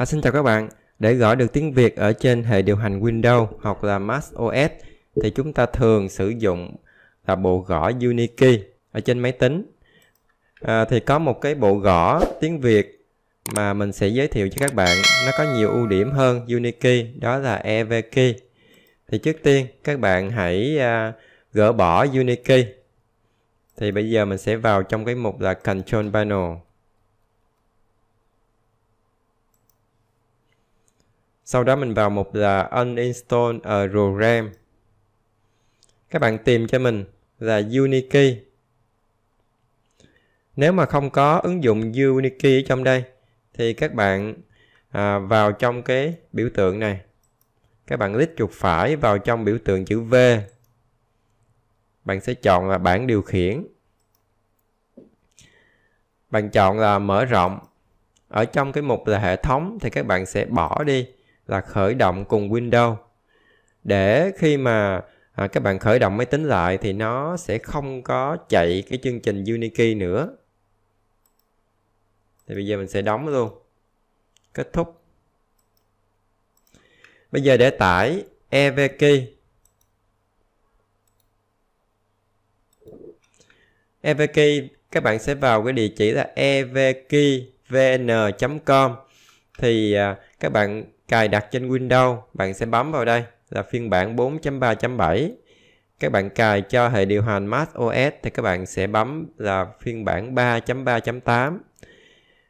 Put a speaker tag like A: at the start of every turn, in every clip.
A: À, xin chào các bạn, để gõ được tiếng Việt ở trên hệ điều hành Windows hoặc là Mac OS thì chúng ta thường sử dụng là bộ gõ Unikey ở trên máy tính. À, thì có một cái bộ gõ tiếng Việt mà mình sẽ giới thiệu cho các bạn. Nó có nhiều ưu điểm hơn Unikey, đó là EVKey. Thì trước tiên các bạn hãy à, gỡ bỏ Unikey. Thì bây giờ mình sẽ vào trong cái mục là Control Panel. sau đó mình vào mục là uninstall a ờ, program các bạn tìm cho mình là Unikey nếu mà không có ứng dụng Unikey ở trong đây thì các bạn à, vào trong cái biểu tượng này các bạn click chuột phải vào trong biểu tượng chữ V bạn sẽ chọn là bảng điều khiển bạn chọn là mở rộng ở trong cái mục là hệ thống thì các bạn sẽ bỏ đi là khởi động cùng Windows để khi mà à, các bạn khởi động máy tính lại thì nó sẽ không có chạy cái chương trình Unikey nữa thì bây giờ mình sẽ đóng luôn kết thúc bây giờ để tải EVKey EVKey các bạn sẽ vào cái địa chỉ là evkeyvn.com thì à, các bạn cài đặt trên Windows, bạn sẽ bấm vào đây là phiên bản 4.3.7. Các bạn cài cho hệ điều hành Mac OS thì các bạn sẽ bấm là phiên bản 3.3.8.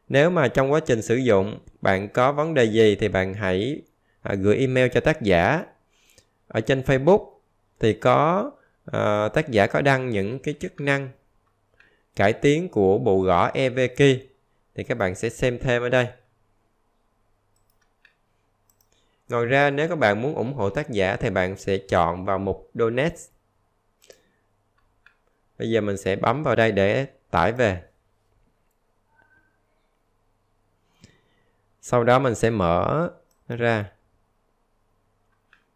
A: Nếu mà trong quá trình sử dụng bạn có vấn đề gì thì bạn hãy à, gửi email cho tác giả. Ở trên Facebook thì có à, tác giả có đăng những cái chức năng cải tiến của bộ gõ EVK thì các bạn sẽ xem thêm ở đây. Ngoài ra nếu các bạn muốn ủng hộ tác giả thì bạn sẽ chọn vào mục Donate. Bây giờ mình sẽ bấm vào đây để tải về. Sau đó mình sẽ mở ra.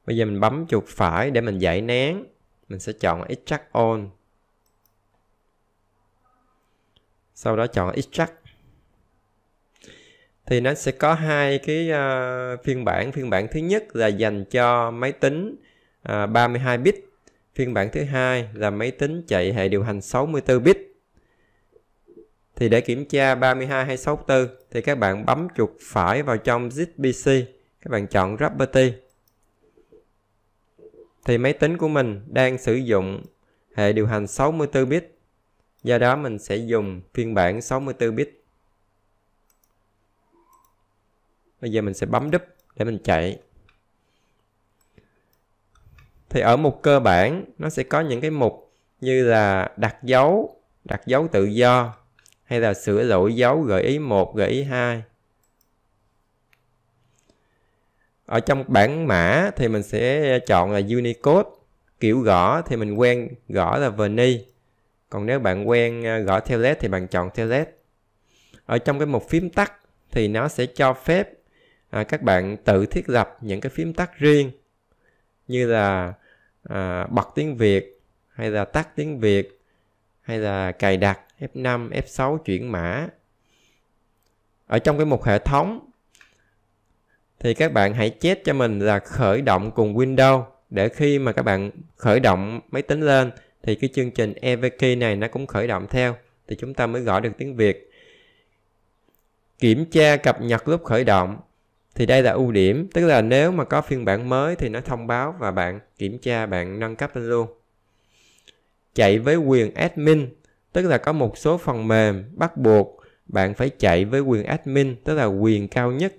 A: Bây giờ mình bấm chuột phải để mình giải nén. Mình sẽ chọn Extract all Sau đó chọn Extract thì nó sẽ có hai cái uh, phiên bản phiên bản thứ nhất là dành cho máy tính uh, ờ, 32 bit phiên bản thứ hai là máy tính chạy hệ điều hành 64 bit thì để kiểm tra 32 hay 64 thì các bạn bấm chuột phải vào trong zip các bạn chọn property thì máy tính của mình đang sử dụng hệ điều hành 64 bit do đó mình sẽ dùng phiên bản 64 bit bây giờ mình sẽ bấm đúp để mình chạy thì ở mục cơ bản nó sẽ có những cái mục như là đặt dấu đặt dấu tự do hay là sửa lỗi dấu gợi ý 1, gợi ý 2. Ở trong bảng mã thì mình sẽ chọn là Unicode. Kiểu gõ thì mình quen gõ là Verni. Còn nếu bạn quen à, gõ theo led thì bạn chọn theo led. Ở trong cái mục phím tắt thì nó sẽ cho phép à, các bạn tự thiết lập những cái phím tắt riêng như là à, bật tiếng Việt hay là tắt tiếng Việt hay là cài đặt F5, F6 chuyển mã. Ở trong cái mục hệ thống thì các bạn hãy chết cho mình là khởi động cùng Windows để khi mà các bạn khởi động máy tính lên thì cái chương trình EVK này nó cũng khởi động theo thì chúng ta mới gọi được tiếng Việt. Kiểm tra cập nhật lúc khởi động thì đây là ưu điểm tức là nếu mà có phiên bản mới thì nó thông báo và bạn kiểm tra bạn nâng cấp lên luôn chạy với quyền admin tức là có một số phần mềm bắt buộc bạn phải chạy với quyền admin tức là quyền cao nhất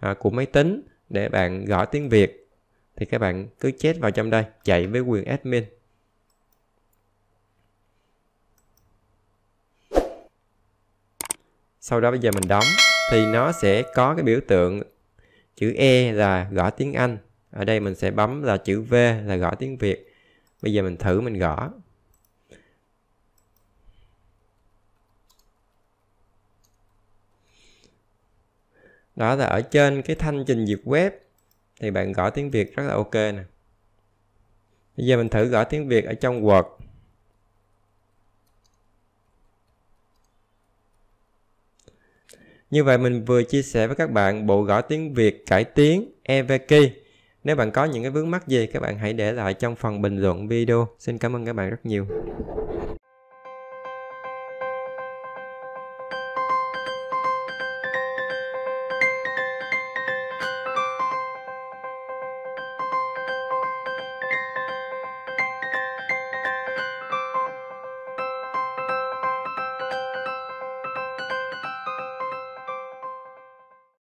A: à, của máy tính để bạn gõ tiếng việt thì các bạn cứ chết vào trong đây chạy với quyền admin sau đó bây giờ mình đóng thì nó sẽ có cái biểu tượng chữ E là gõ tiếng Anh. Ở đây mình sẽ bấm là chữ V là gõ tiếng Việt. Bây giờ mình thử mình gõ. Đó là ở trên cái thanh trình duyệt web thì bạn gõ tiếng Việt rất là ok nè. Bây giờ mình thử gõ tiếng Việt ở trong Word. Như vậy mình vừa chia sẻ với các bạn bộ gõ tiếng Việt cải tiến Eveki. Nếu bạn có những cái vướng mắc gì các bạn hãy để lại trong phần bình luận video. Xin cảm ơn các bạn rất nhiều.